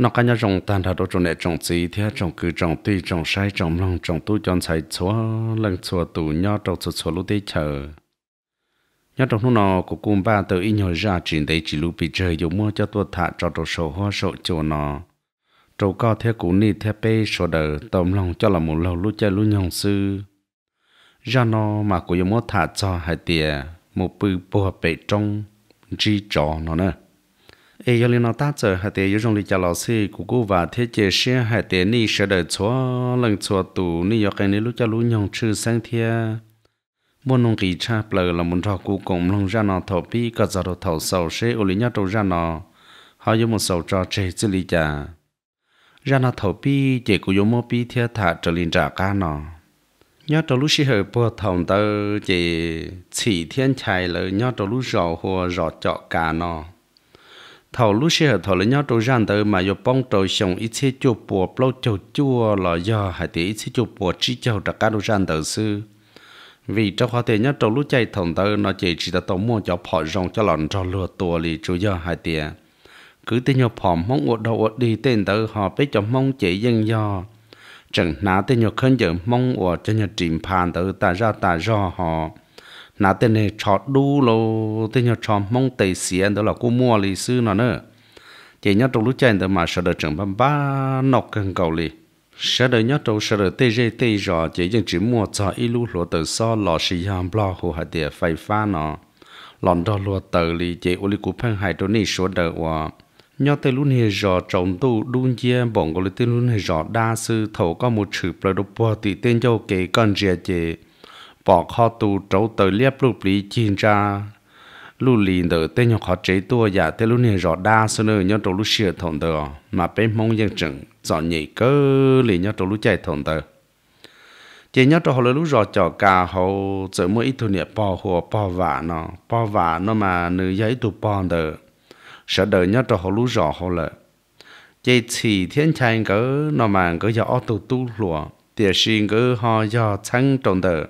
nó cái nhà trồng tàn thà đồ trồng này trồng gì thế trồng cứ trồng tuy trồng sai trồng lòng trồng tu chọn sai chúa lần chúa tù nhau trồng chúa chúa lúc đấy chờ nhớ trong nó nào của cùng ba từ in hồi ra chuyện đấy chỉ lúc bị trời dùng mua cho tôi thả cho đồ sổ hoa sổ chùa nó trâu co theo cũ nị theo pe sổ đờ tôm lòng cho là một lâu lúc chơi lúc nhong sư ra nó mà cũng dùng mua thả cho hai tiền một bự bùa bể trong chỉ trò nó nữa thì giờ liên ta chờ hạt tế dùng lý cho lão sư của cô và thế chế xe hạt tế ni sẽ đợi chúa lần chúa tù ni giờ cái này lúc cho lúc nhong chư sang thia muốn nông kỳ cha bờ là muốn cho cô cùng lòng ra nó thổ bi cả giờ đồ thầu sầu sẽ ô lý nhát đầu ra nó họ dùng một sầu cho chế xử lý cha ra nó thầu bi chế của dùng một bi thia thả trở lên trả cá nó nhớ đầu lúc xí hơi bữa thòng tơ chỉ chỉ thiên chạy lời nhớ đầu lúc rõ hồ rõ chọ cả nó thầu lúc xe thầu lấy nhau trâu răng tới mà yo bông trâu xong ít xe chụp bùa bao chầu chua là do hai tỷ ít xe chụp bùa chỉ chầu đặc cá trâu răng tới sư vì trong họ tiền nhau trâu lúc chạy thòng tới nó chỉ chỉ là tổng mua cho họ rong cho lọn cho lừa tua lì chú do hai tỷ cứ tên nhau phỏ mong ngột đầu đi tên tới họ biết cho mong chỉ dân do chẳng ná tên nhau khấn giờ mong ngột cho nhau chìm phàn tới ta ra ta do họ nà tên này chọt đu lô tên nhau chọn mong tây xía đó là cô mua lì sư nó nữa chỉ nhớ trong lúc chạy đó mà sợ đợi trường bám ba nọc cần cầu lì sợ đợi nhớ trong sợ đợi tê dê tê rõ chỉ những chỉ mua cho ít lú lúa tờ so lò xì hàm lo hồ hạt địa phải pha nó lòn đó lúa tờ lì chỉ ô lì cú phăng hải đó này số đợi hòa nhớ tê luôn này rõ trồng tu đun chia bỏng có lì tê luôn này rõ đa sư thầu có một chữ bờ đồ bò tì tên cho kề con rìa chề bỏ kho tù trấu tờ liếp lúc lý chín ra lúc lý đỡ tên nhỏ khó chế tua giả tên lúc này rõ đa sơ nơ nhỏ trâu lúc xìa thổng tờ mà bên mong dân chừng dọn nhị cơ lý nhỏ trâu lúc chạy thổng tờ chỉ nhớ trâu lúc rõ cho cả hậu giờ mỗi ít thu nhập bò hùa bò vả nó bò vả nó mà nữ giấy tụ bò tờ sợ đỡ nhớ trâu lúc rõ hậu lợi chỉ chỉ thiên chàng cơ nó mà cỡ giờ ô tụ tu lụa tiền cơ cỡ họ giờ trắng trồng tờ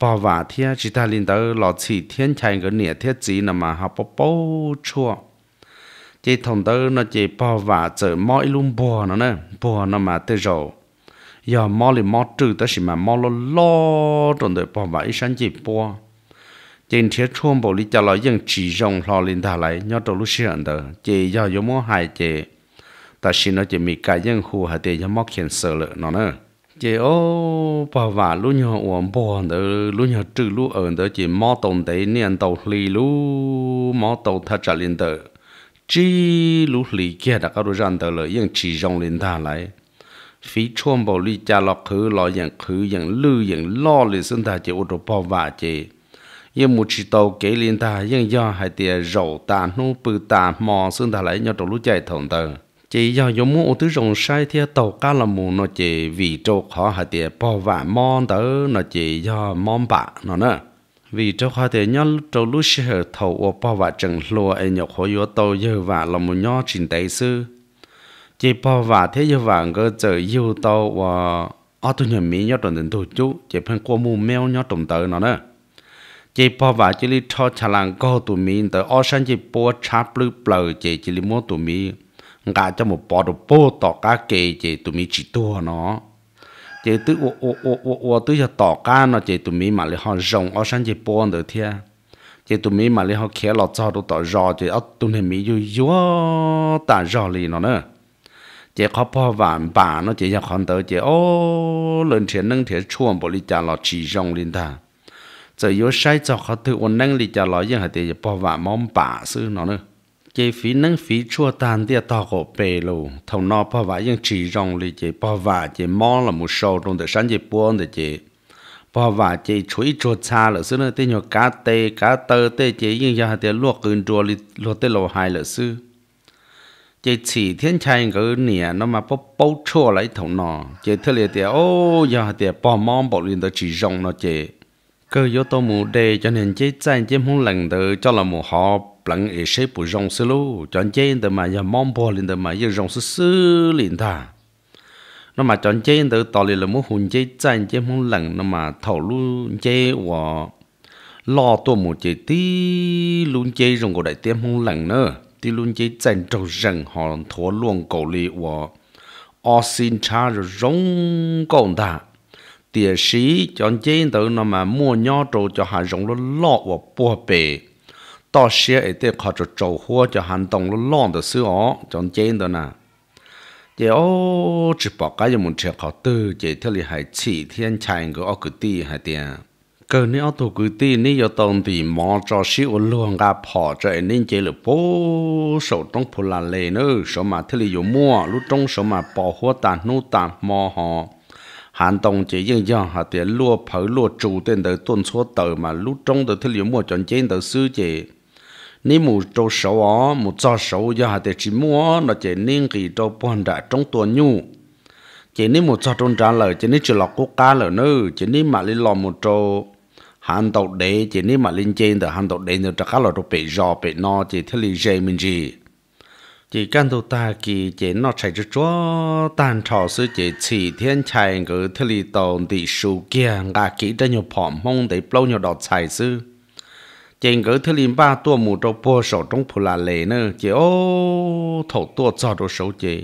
bà vả thia chỉ ta linh tới lọ chỉ thiên chạy cái nịa thiết gì nằm mà học bố bố chua chỉ thằng tới nó chỉ bà vả chở mọi luôn bùa nó nè bùa nó mà tới rồi giờ mò thì mò trừ tới xí mà mò lo lo trong đời bà vả ít sáng chỉ bùa trên thiết chuông bộ lý cho lo dân chỉ rong lo linh thả lại nhớ trong lúc xí hận tới chỉ giờ yếu mò hại chỉ ta xin nó chỉ mi cái dân khu hạt tiền cho mò kiện sợ lợ nó nè chị ô bà vả lúc nhỏ uống bò đó lúc nhỏ trừ lúc ở đó chị mò tồn đấy niên tàu lì lúc mò tàu thật trả lên tờ chỉ lúc lì kia đã có đồ rằng tờ lời yên chỉ rong lên ta lại phí chuông bảo lì cha lọ khứ lọ yên khứ yên lư yên lo lì xưng ta chị ô đồ bà vả chị yên một chỉ tàu kế lên ta yên do hai tia rầu ta nô bự ta mò xưng ta lại nhỏ đồ lúc chạy thòng tờ chỉ do giống mu thứ rồng sai thia tàu cá là mù nó chỉ vì trâu họ hạt tiền bỏ vả mon tới nó chỉ do mon bạc nó nữa vì trâu khó tiền nhớ trâu lúc sẽ thầu ô bỏ vả chẳng lúa ấy nhọc hồi yo tàu giờ vả là một nhó trình tây sư chỉ bỏ vả thế giờ vả cơ trợ yêu tàu và ở tôi nhận mỹ nhớ đồng tiền tôi chú chỉ phân qua mù mèo nhớ đồng tớ nó nữa chỉ bỏ vả chỉ li cho chà làng co tụi mình tớ ở sân chỉ bỏ chắp lư bờ chỉ chỉ li mua tụi mình ngã cho một bò đồ bô tỏ cá kề chế tụi mình chỉ tua nó chế tức ô ô ô ô ô tức cho tỏ cá nó chế tụi mình mà lấy họ rồng ở sẵn chế bò được thia chế tụi mình mà lấy họ khé lọt cho đồ tỏ rò chế ở tụi này mình vui vui tả rò lì nó nữa chế khó bỏ vạn bà nó chế cho con tới chế ô lên thiệt nâng thiệt chuông bộ lý trả lọ chỉ rồng lên ta giờ yếu sai cho khó tự ổn năng lý trả lọt nhưng hãy thì bỏ vạn mong bà sư nó nữa chế phí nâng phí chua tàn địa tỏ cổ bề lù thầu nó bà vã yên chỉ rong lì chế bà vã chế mò là một sâu trong đời sáng chế buôn để chế bà vã chế chuối chua cha là sư nơi tên nhỏ cá tê cá tơ tê chế yên ra tiền luộc cơn chua lì luộc tê lô hai là sư chế chỉ thiên trai ngữ nè nó mà bó bó chua lấy thầu nó chế thơ lì tiền ô ra tiền bà mong bộ lì đời chỉ rong nó chế cơ yếu tố mù đề cho nên chế chạy chế hôn lần đời cho là mù họp lăng ấy sẽ bù rong sơ lô chọn trên từ mà giờ mong bò lên từ mà giờ rong sơ sơ lên ta nó mà chọn trên từ tỏ lên là muốn hồn chơi chân chơi muốn lần nó mà thầu luôn chơi và lo tôi một chơi tí luôn chơi rong cổ đại tiêm muốn lần nữa tí luôn chơi chân trong rằng họ thua luôn cổ lì và o xin cha rồi rong cổ ta tiền sĩ chọn trên từ nó mà mua nhau trâu cho hạ rong nó lo và bùa bể 到些一点靠着走火就行动了浪的时候，中间的呢，也哦，只把个人们吃靠多，这这里还七天前个二个地还点。cái này tôi cứ tin này giờ tông thì mò cho siêu luôn cả phò trời nên chỉ là bố sổ trong phù là lề nữa số mà thế là dù mua lúc trong số mà bỏ hoa tàn nô tàn mò họ hàn tông chỉ dân dân họ tiền lúa phở lúa trụ tên tới tuần số tờ mà lúc trong tới thế là mua chọn trên tới sư chỉ ni mu trâu sầu ó mu cho sầu do hà tệ chỉ mua nó chỉ nên kỳ trâu bọn đã trong tuần nhu chỉ nên mu cho trôn trả lời chỉ nên chỉ lọc quốc ca lời nữa chỉ nên mà lên lò mu trâu hàn tàu đế chỉ nên mà lên trên từ hàn tàu đế nữa trả cá lời trâu bị giò bị no chỉ thế lì dây mình gì chỉ căn tu ta kỳ chỉ nó chạy cho chúa tàn trò sư chỉ chỉ thiên chạy ngữ thế lì tồn tỷ số kia ngà kỹ ra nhiều phỏng mong để bao nhiều đọt chạy sư chèn gỡ thứ lim ba tua mù trâu po sổ trong phù là lệ nữa chỉ ô thầu tua cho đồ sổ chế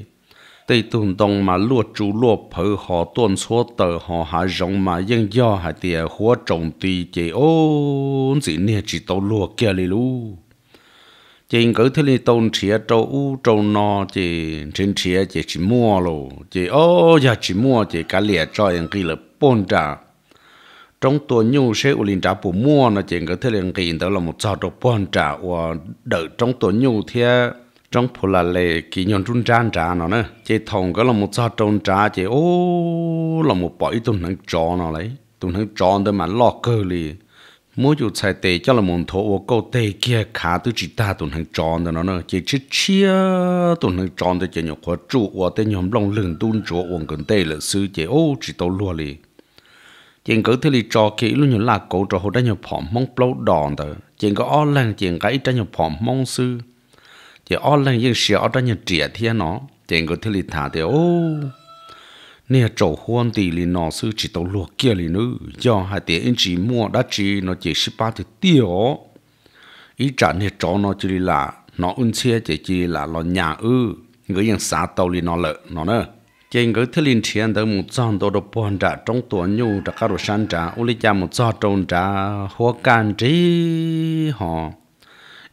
tây tuần đông mà lúa chú lúa phở họ tuần số tờ họ hạ rộng mà dân do hạ tìa hóa trồng tùy chỉ ô chỉ nè chỉ tàu lúa kia lì lu chèn gỡ thứ lim tôn chia trâu u trâu no chỉ trên chia chỉ chỉ mua lô chỉ ô giờ chỉ mua chỉ cá lìa cho những cái là bôn trà trong tổ nhu sẽ u linh trả bù mua nó chỉ có thể liên kiện đó là một trò đồ bọn trả và đợi trong tổ nhu thì trong phụ là lệ kỳ nhon trung trang trả nó nè chỉ thòng có là một trò trôn trả chỉ ô là một bãi tuần hàng tròn nó lấy tuần hàng tròn đó mà lo cơ li mỗi dù xài tệ cho là một thổ và câu tệ kia khá từ chỉ ta tuần hàng tròn đó nó nè chỉ chỉ chia tuần hàng tròn thì chỉ nhọc quá trụ và tên nhóm lòng lừng tuần chỗ uống gần tệ là sư chỉ ô chỉ tàu lúa li chuyện cứ thế li trò kỹ luôn nhiều là cổ trò hồ đã nhiều phỏng mong plau đòn tờ chuyện có o lần chuyện cái đã nhiều phỏng mong sư chỉ o lần những sẹo đã nhiều trẻ thiên nó chuyện cứ thế li thả thì ô nè chỗ huân thì li nó sư chỉ tàu luộc kia li nữ do hai tiếng anh chỉ mua đã chỉ nó chỉ ba chỉ 十八 thì tiêu ý trả nè chỗ nó chỉ là nó un xe chỉ chỉ là lo nhà ư người dân xã tàu li nó lợ nó nữa chỉ ngỡ thế liên chiến tới một giòn đồ đồ bòn trả trong tuổi nhu trả các đồ san trả u lý cha một giò trôn trả hoa can trí họ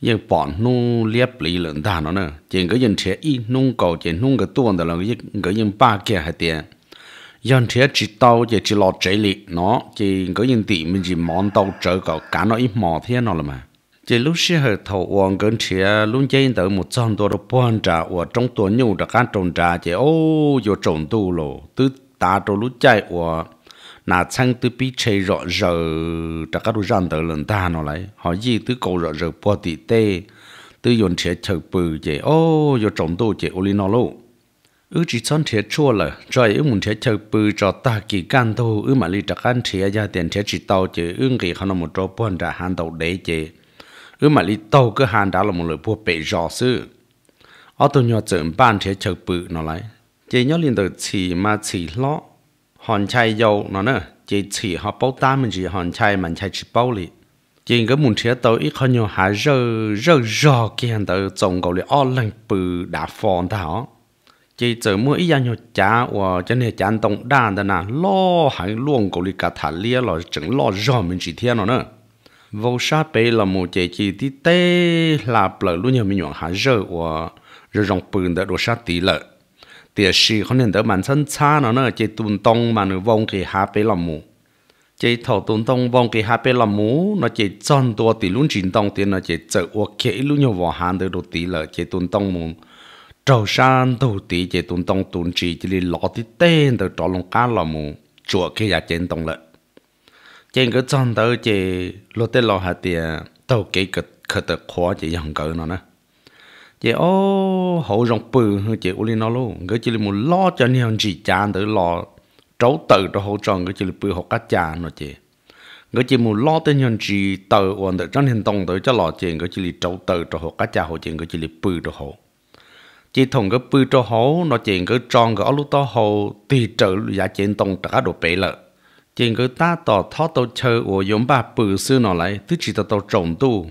nhưng bọn nu liếp lý lượng ta nó nè chỉ ngỡ dân trẻ y nung cầu chỉ nung cái tuần đó là ngỡ dân ba kia hai tiền dân trẻ chỉ tàu chỉ chỉ lo chế lý nó chỉ ngỡ dân tỷ mình chỉ món tàu trở cầu cả nó ít mò thế nó là mà chỉ lúc xưa hơi thầu uống gần chia luôn chơi tới một trăm đô đô bán trả và trong tổ nhau đã cán trồng trả chỉ ô vô trồng tu lô từ ta trâu lúc chạy và nà sang từ bị chơi rõ rỡ đã các đôi răng tới lần ta nó lại họ gì từ cầu rõ rỡ bỏ tị tê từ yon chia chờ bự chỉ ô vô trồng tu chỉ ô li nó lô ư chỉ chọn chia chua là rồi ư muốn chia chờ bự cho ta kỳ gan thôi, ư mà li đã cán chia gia tiền chia chỉ tàu chỉ ư người họ nó một trâu bán trả hàng đầu đấy chỉ ừ mà lý tàu cứ hàn đã là một lời bùa bể rõ sư ở tôi nhỏ chậm bàn thế chờ bự nó lại chỉ nhớ liền từ chỉ mà chỉ lo hòn chai dầu nó nè chỉ chỉ họ bao ta mình chỉ hòn chai mình chai chỉ bao lì chỉ cái muốn thế tàu ít khó nhiều há rơ rơ rơ kia từ trông cầu lì ở lần bự đã phòn ta họ chỉ chờ mua ít nhau chả và cho nên chán tông đàn ta nà lo hãy luôn cầu lì cả thả lia lo chẳng lo rơ mình chỉ thiên nó nè vô sa bê là một chế chỉ tí tê là bờ lúc nhiều mình nhọn hạ rơ và rơ rong bừng đỡ đồ sa tí lợ tiệt sĩ không nên đỡ bản thân xa nó nữa chế tùn tông mà nó vong kì hạ bê là mù chế thầu tùn tông vong kì hạ bê là mù nó chế chọn tua tí luôn chính tông tiền nó chế chở và kệ lúc nhiều vỏ hàn đỡ đồ tí lợ chế tùn tông mù trâu san đầu tí chế tùn tông tùn chỉ chỉ lọ tí tên đỡ trò lông cá là mù chùa kia nhà trên tông lợn trên cái trang đầu chỉ lo tê lò hạt thì tàu cái cái khờ tờ khóa chỉ dùng cỡ nó nè chị ô hậu rồng bự chị u li nó luôn cái chị muốn lo cho nhiều chỉ chán tới lo trấu tự cho hậu tròn cái chị bự học cá chán nó chỉ, cái chỉ muốn lo tới nhiều chỉ tự hoàn tới trong hiện tông tới cho lo chị cái chị trấu tự cho học cá chán hậu chị cái chị bự cho hậu chỉ thùng cái bự cho hậu nó chị cái tròn cái áo lúa to hậu tùy trở giá trên tông trả đồ bể lợi chính cứ ta tỏ thọ tàu chờ của yếm ba bự sư nó lại tức chỉ tàu trồng tu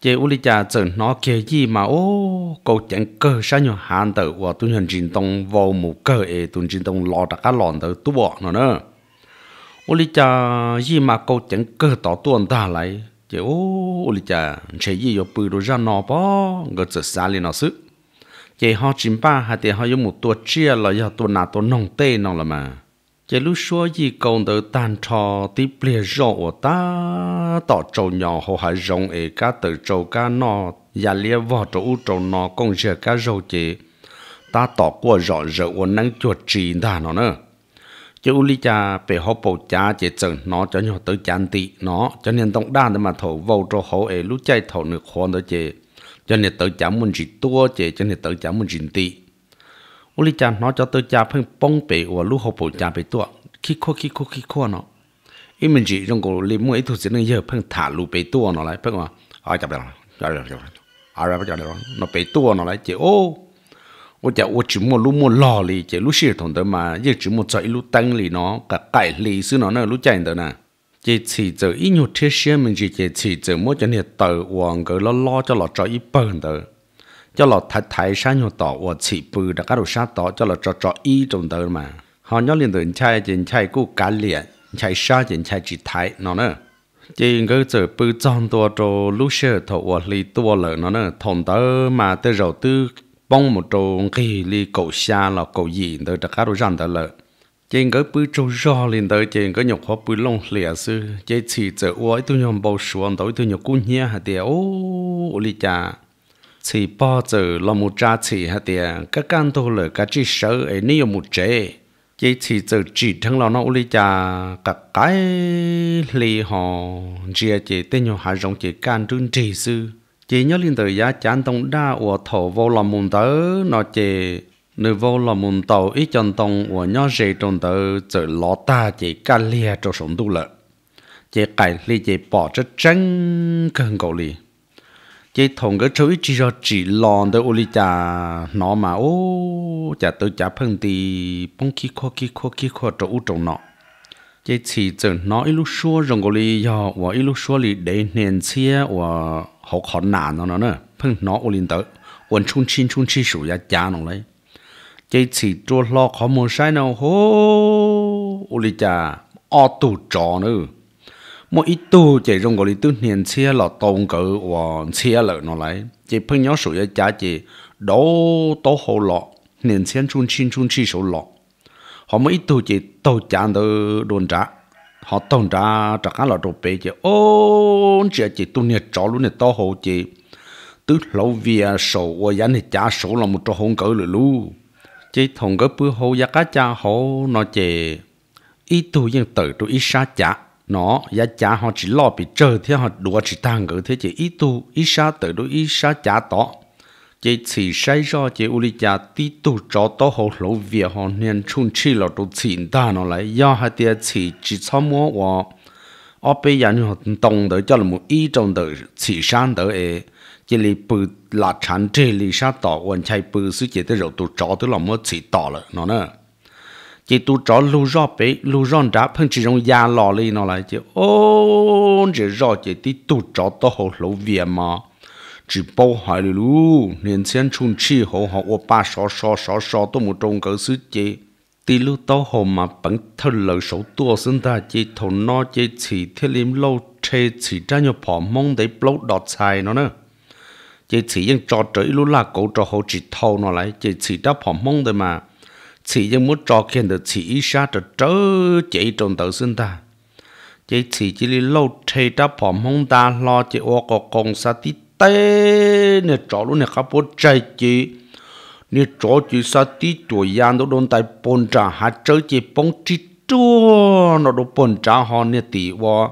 chế u lý cha chở nó kia gì mà ô câu chẳng cơ sao nhiều hạn tử của tuân hành trình tông vào một cơ ấy tuân trình tông lo đặt cái lòn tử tu bỏ nó nữa u lý cha gì mà câu chẳng cơ tỏ tuân ta lại chế ô u lý cha chế gì yo bự đồ ra nó bỏ ngỡ chở xa lên nó sức chế họ chim ba hai thì họ dùng một tua chia là giờ tua nào tua nông tê nó là mà chỉ lúc xưa chỉ còn đỡ tàn trò tí bìa rõ của ta tỏ trâu nhỏ hồ hải rộng ấy cá tự trâu cá nọ và dạ lia vò trâu trâu nọ cũng chưa cá râu chế ta tỏ qua rõ rỡ của năng chuột trì đà nó nữa chứ u lý cha về họ bầu cha chỉ chờ nó cho nhau tới chán tị nó cho nên tổng đa để mà thầu vào cho họ ấy lúc chạy thầu nước khoan nữa chế cho nên tới chấm mình chỉ tua chế cho nên tới chấm mình chỉ tị อุลิจานน้อจะตัวจ่าเพิ่งป้องเปกว่าลูกหอบปูจ่าไปตัวคิดข้อคิดข้อคิดข้อเนาะอีมันจีจงกูเลี้ยงมวยทุกสิ่งเยอะเพิ่งถ่าลูไปตัวเนาะไรเพิ่งว่าอ๋อจับได้แล้วจับได้แล้วอะไรไปจับได้แล้วเนาะไปตัวเนาะไรเจ้าโอ้我讲我只么路么老哩，这路系统的嘛，也只么在一路等哩喏，个改历史喏，那路讲的呢。这次就一牛车些们这这次就么讲的到往个了拉着了这一本的。cho là thái thái sáng nhau tỏ và chỉ bự đã các đồ sát tỏ cho là trò trò y trong đời mà họ nhớ liền đến chai trên chai cũ cá liền chai sa trên chai chỉ thái nó nữa chỉ cái chữ bự trong tua trò lúc sơ thọ và lì tua lợ nó nữa thằng tớ mà tớ rồi tư bông một trò khi lì cổ xa lọ cổ gì tớ đã các đồ răn tớ lợ chỉ cái bự trâu rò liền tới chỉ cái nhục hoa bự lông lẹ sư chỉ chỉ chữ uối tôi nhom bầu xuống tối tôi nhục cún nhia hà tiệt ô lì cha chỉ bao giờ lo một cha chỉ hạt tiền các căn thu lợi các chỉ sợ ấy nếu một chế chỉ chỉ giờ chỉ thằng lo nó uli cha các cái lì họ chia chỉ tên nhau hai dòng chỉ can trưng chỉ sư chỉ nhớ liên tử giá chán tông đa của thổ vô lòng môn tớ nó chỉ nếu vô lòng môn tàu ít chân tông của nhớ gì trong tớ giờ lo ta chỉ can lìa cho sống tu lợ chỉ cái lì chỉ bỏ cho trắng cần cầu lì chế thùng cái chữ chỉ cho chỉ lòn tới uli chả nó mà ô chả tôi chả phân thì bông khí kho khí kho khí kho chỗ u chỗ nọ chế chỉ chừng nó ít lúc xua rồng cái li yo và ít lúc xua li để nền xe và học khó nản nó nữa phân nó uli tới quần chung chín chung chi số ya chả nó lấy chế chỉ cho lo khó mua sai nào ô uli chả ở tụ trò nữa mỗi ít tu chỉ rong gọi tu niên chia là tôn cử và xe lợn nó lấy chỉ phân nhóm số giá trả chỉ đổ hồ lọ niên xe chun chín chun chi số lọ họ mới ít tu chỉ tổ chán từ đồn trả họ tôn trả trả cá là đồ bể chỉ ô chỉ chỉ tu niên trọ luôn niên tố hồ chỉ tức lâu vía số và giá niên trả số là một trò hôn cử lử lu chỉ thằng cái bữa hồ giá cá cha hồ nó chỉ ít tu nhưng tự tu ít sa chả nó ya cha họ chỉ lo bị chờ thế họ đùa chỉ tàng gỡ thế chỉ ít tu ít sa tự đối ít sa cha tỏ chỉ chỉ say do chỉ uli cha tí tu cho tỏ họ lỗ việc họ nên chung chi là đồ chỉ ta nó lại do hai tia chỉ chỉ sao mua và ở bây giờ họ đông tới cho là một ý trong đỡ chỉ sang tới, ấy chỉ li bự là chán chỉ li sa tỏ quan chạy bự sự chỉ tới rồi tu cho tới là một chỉ tỏ là nó nữa chỉ tu cho lu rõ bé lu rõ đã phân chỉ rong ya lò lên nó lại chứ ô chỉ rõ chỉ tí tu cho to hồ lỗ việt mà chỉ bao hải lu nên xem chung chi hồ họ ô ba sọ sọ sọ sọ tôi một trong cỡ sứ chế tí lu to hồ mà bận thân lời số tua sinh ta chỉ thầu nó chỉ chỉ thiết liếm lâu chê chỉ ra nhiều phỏ mong để blow đọt xài nó nè. chỉ chỉ những trò chơi lu là cổ cho hồ chỉ thâu nó lại chỉ chỉ đã phỏ mong đấy mà chỉ dân muốn trò kiện được chỉ ý xa trở trở chỉ trộn tự sinh ta chỉ chỉ chỉ li lâu thề ta phòng hông ta lo chỉ ô có công sa tí tê nè trò luôn nè khắp bố chạy chỉ nè trò chỉ sa tí tuổi già đó đồn tại bồn trà hạt trở chỉ bông chỉ chua nó đó bồn trà hò nè tí vò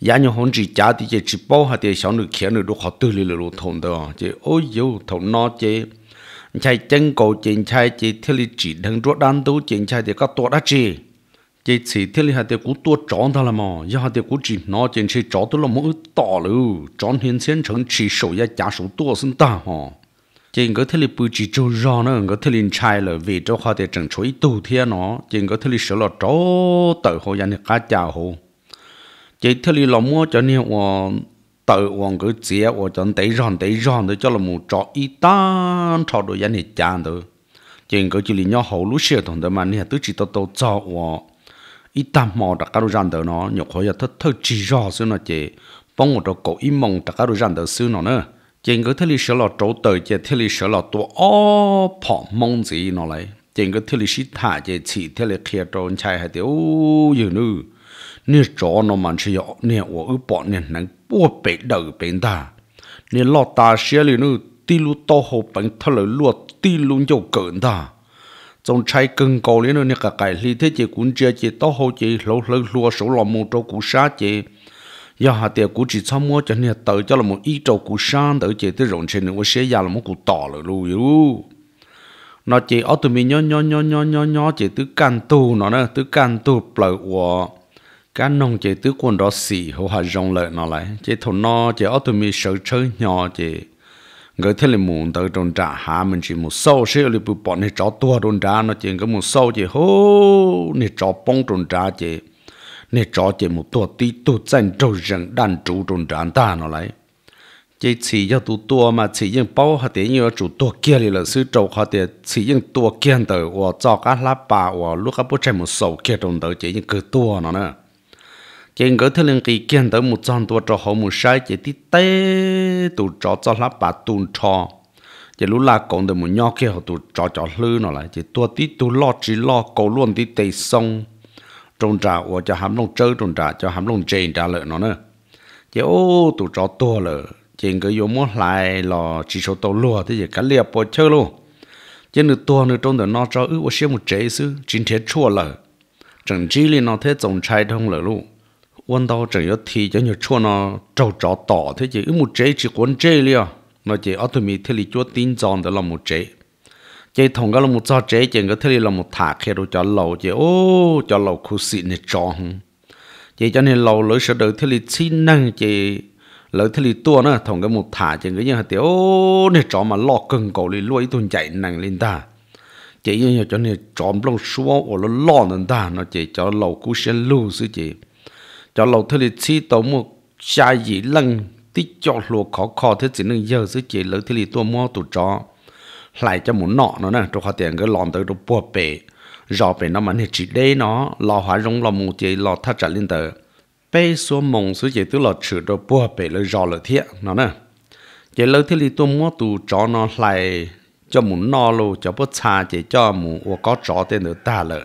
giá như hôn chỉ trả thì chỉ chỉ bao hạt tiền sáu nửa kia nửa đó họ tư li lửa thùng đó chỉ ôi yêu thùng nó chỉ chạy chân cổ chính chạy chỉ thiết lý chỉ đứng rốt đan tú chính chạy thì các tổ đã chỉ chỉ chỉ thiết lý hạt thì cú tua tròn thôi là mà giờ hạt thì cú chỉ nó chính chỉ tròn tôi là mỗi tỏ luôn tròn hiện sen chẳng chỉ sổ ya giả sổ tua sinh ta hả chính có thiết lý bự chỉ cho ra nó có thiết lý chạy là vì cho họ thì chẳng chối tu thiên nó chính có thiết lý sửa là trò tự hồ ya này cá chào hồ chỉ thiết lý là mua cho nên tự hoàng cứ chia ở chân tế ròn tế ròn tới cho là một trò y tan trò đồ dân thì chán tới chuyện cứ chỉ là nhau hậu lúc xưa thằng đó mà nè tứ chỉ tao tao cho ở y tan mò đặc cả đồ dân tới nó nhục khỏi giờ thất thất chỉ rõ xưa nó chị bông một đồ cổ y mong đặc cả đồ dân tới xưa nó nữa chuyện cứ thế lý sửa là trâu tới chị thế lý sửa là tua ó phỏ mong gì nó lại chuyện cứ thế lý sĩ thả chị chỉ thế lý kia trâu chạy hay tiêu gì nữa 你找那么吃药，你我二八年能不被 đầu bệnh 的，你老大些了呢，地路到后本他了落地路就梗的，从拆更高了呢，你个改里头这管家这到后这老老落手老木头古啥这。giờ hạt tiền của chị tham mua cho nên tự cho là một ý đồ của sang tự chị tới rộn trên nữa sẽ ra là một cụ tỏ là luôn lu nó chị ở tụi mình nhỏ nhỏ nhỏ nhỏ nhỏ nhỏ chị tới can tu nó nè tới can tu plờ của cá nông chế tứ quân đó xì hồ hà rong lợi nó lại chế thầu no chế ở tụi mi sợ chơi nhỏ chế người thế là muốn tới trong trả hạ mình chỉ một sâu sẽ là bị bọn này chó tua trong trả nó chỉ cái một sâu chế hô này chó bông trong trả chế này chó chế một tua tí tu chân trâu rừng đàn chủ trong trả ta nó lại chế chỉ cho tu tua mà chỉ những bao hạt tiền như chủ tua kia thì là sư trâu hạt tiền chỉ những tua kia tới hoặc cho cá lá bà hoặc lúc các bố chạy một sâu kia trong tới chỉ những cái tua nó nữa chỉ ngỡ thế lên kỳ kiến tới một trăm tuổi cho họ một sai chỉ tí tế tụ cho cho lá bà tụ cho chỉ lúc là còn được một nhóc kia họ tụ cho cho lư nó lại chỉ tua tí tụ lo chỉ lo cầu luôn tí tê sông trồng trà của cho hàm lông chơi trồng trà cho hàm lông chèn trả lợi nó nữa chỉ ô tụ cho tua lợ chỉ ngỡ yếu muốn lại là chỉ số tàu lùa thì chỉ cá liệp bỏ chơi luôn chỉ nửa tua nửa trồng được nó cho ư của xem một chế sư chính thế chua lợ chẳng chỉ là nó thế trồng trái thông lợ luôn วันดาวจะยทีจะอยู่ชัวนะเจ้าจ่อต่อที่จะมุเจจีคนเจเลยนะเจอัตมีเทลิจัวตินจอนเดลมุเจเจทงก็ลมุจอเจเจงก็เทลิลมุถาเครูจะเหล่าเจโอ้จะเหล่าคุสิเนี่ยจองเจจะเนี่ยเหล่าเลยเสดเทลิชินั่งเจเลยเทลิตัวนะทงก็มุถาเจงก็ยังเตียวเนี่ยจอมาลอกกึ่งเกาเลยลวยตุนใจนั่งลินตาเจยังจะเนี่ยจอมลงชัวโอ้ละล่อนันตาเนาะเจจะเหล่าคุเชลูสิเจ cho lâu thơ lì chi tổ một xa dĩ lần tí cho lùa khó khó thế chỉ nên giờ dưới chỉ lỡ thơ lì tôi mua tụ cho lại cho muốn nọ nó nè cho khó tiền cái lòng tới được bùa bể rõ bể nó mà nè chỉ đê nó lò hóa rong lò mù chỉ lò thắt trả lên tờ bê số mông dưới chỉ tôi lò chữ đồ bùa bể lỡ rõ lỡ thiện nó nè chỉ lỡ thơ lì tôi mua tụ cho nó lại cho muốn nọ luôn cho bớt xa chỉ cho mù có chó tên nữa ta lỡ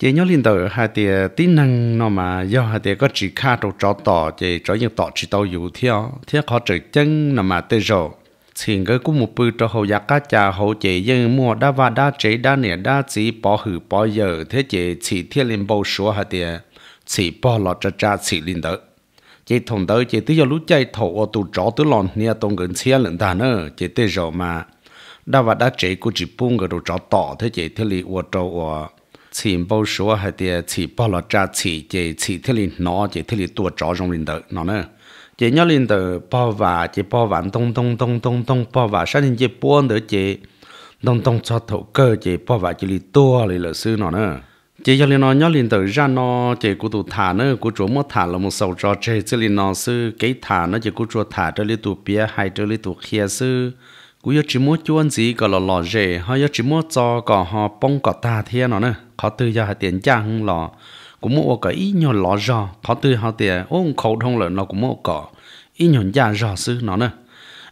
chỉ nhớ liên tờ hai tia tính năng nó mà do hai tia có chỉ khá trâu trò tỏ chỉ trò những tỏ chỉ tàu dù theo theo họ chỉ chân nó mà tê rồi xin cái cũng một bữa cho hậu giá cá cha hậu chỉ dân mua đa và đa chế đa nè đa chỉ bỏ hử bỏ giờ thế chỉ chỉ thiên linh bầu số hai tia chỉ bỏ lọt cho cha chỉ liên tờ chỉ thùng đầu chỉ tới giờ lúc chạy thổ ở tụ trò tứ lòn nia tông gần xe lận ta nữa chỉ tê rồi mà đa và đa chế cũng chỉ buông cái đồ trò tỏ thế chỉ thiên liên uo trâu uo chỉ bao số hay thì chỉ bao là cha chỉ chỉ chỉ thế li nó chỉ thế li tua chó trong linh tử nó nữa chỉ nhớ linh tử bao và chỉ bao vạn tông tông tông tông tông bao và sát linh chỉ buôn nữa chỉ tông tông cho thổ cơ chỉ bao và chỉ li tua li lợi sư nó nữa chỉ cho linh nó nhớ linh tử ra nó chỉ của tụ thả nữa của chỗ mất thả là một sầu cho chỉ chỉ linh nó sư cái thả nó chỉ của chỗ thả cho li tụ bia hay cho li tụ kia sư cú yo chỉ muốn chuan gì gọi là lò rể hay yo chỉ muốn cho cả họ bông cả ta thiên nó nữa khó tư giờ hạt tiền trang lò cũng mua cái ít nhiều lò rò khó tư họ tiền ôm khẩu thông lợi nó cũng mua cỏ ít nhiều giá rò sư nó nữa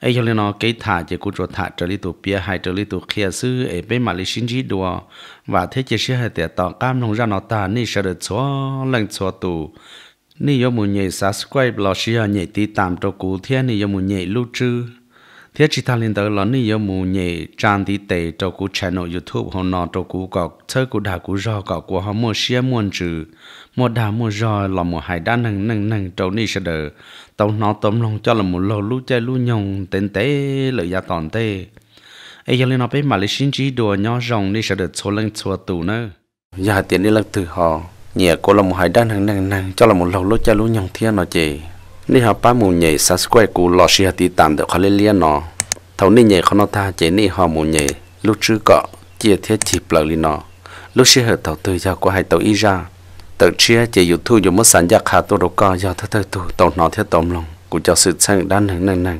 ấy cho nên nó cái thả chỉ cũng cho thả trở đi tụ bia hay trở đi tụ khía sư ấy bên mà lấy sinh chỉ đồ và thế chỉ sẽ hay để tỏ cam nông ra nó ta nên sẽ được xóa lần xóa tụ nên yêu muốn nhảy subscribe lo xia nhảy tí tạm cho cụ thiên nên yêu muốn nhảy lưu trữ phía chỉ thằng liên tử là nếu yêu mù nhẹ trang tí tệ cho cú channel youtube họ nọ cho cú cọc thơ cú đà cú rò cọc của họ mua xe muôn trừ mua đà mua rò là một hải đa nâng nâng nâng trâu ni sẽ đỡ tàu nó tôm lòng cho là một lô lú chơi lú nhông tên tế lợi gia toàn tê ấy giờ liên nó bé mà lấy xin chỉ đùa nhỏ rồng ni sẽ được số lần số tù nữa giờ dạ, tiền đi lắc từ họ nhẹ cô là một hải đa nâng nâng nâng cho là một lô lú chơi lú nhông thiên nó chị นี่ฮะป้ามูใหญ่ซัสแควกูรอชิฮัติตามเดคาเลเลียนอเท่านี้ใหญ่เขานอท่าเจนี่ฮอมูใหญ่ลูกชื่อเกาะเจียเทียจีเปล่าลีนอลูกชื่อเหตุเท่าตัวจะก็ให้ตัวอีจ้าตัวเชียเจียอยู่ทู่อยู่มัดสัญญาขาตัวรก็ยาวเท่าตัวตัวนอเทียตอมลงกูจะสืบเชิงด้านหนึ่งหนึ่งหนึ่ง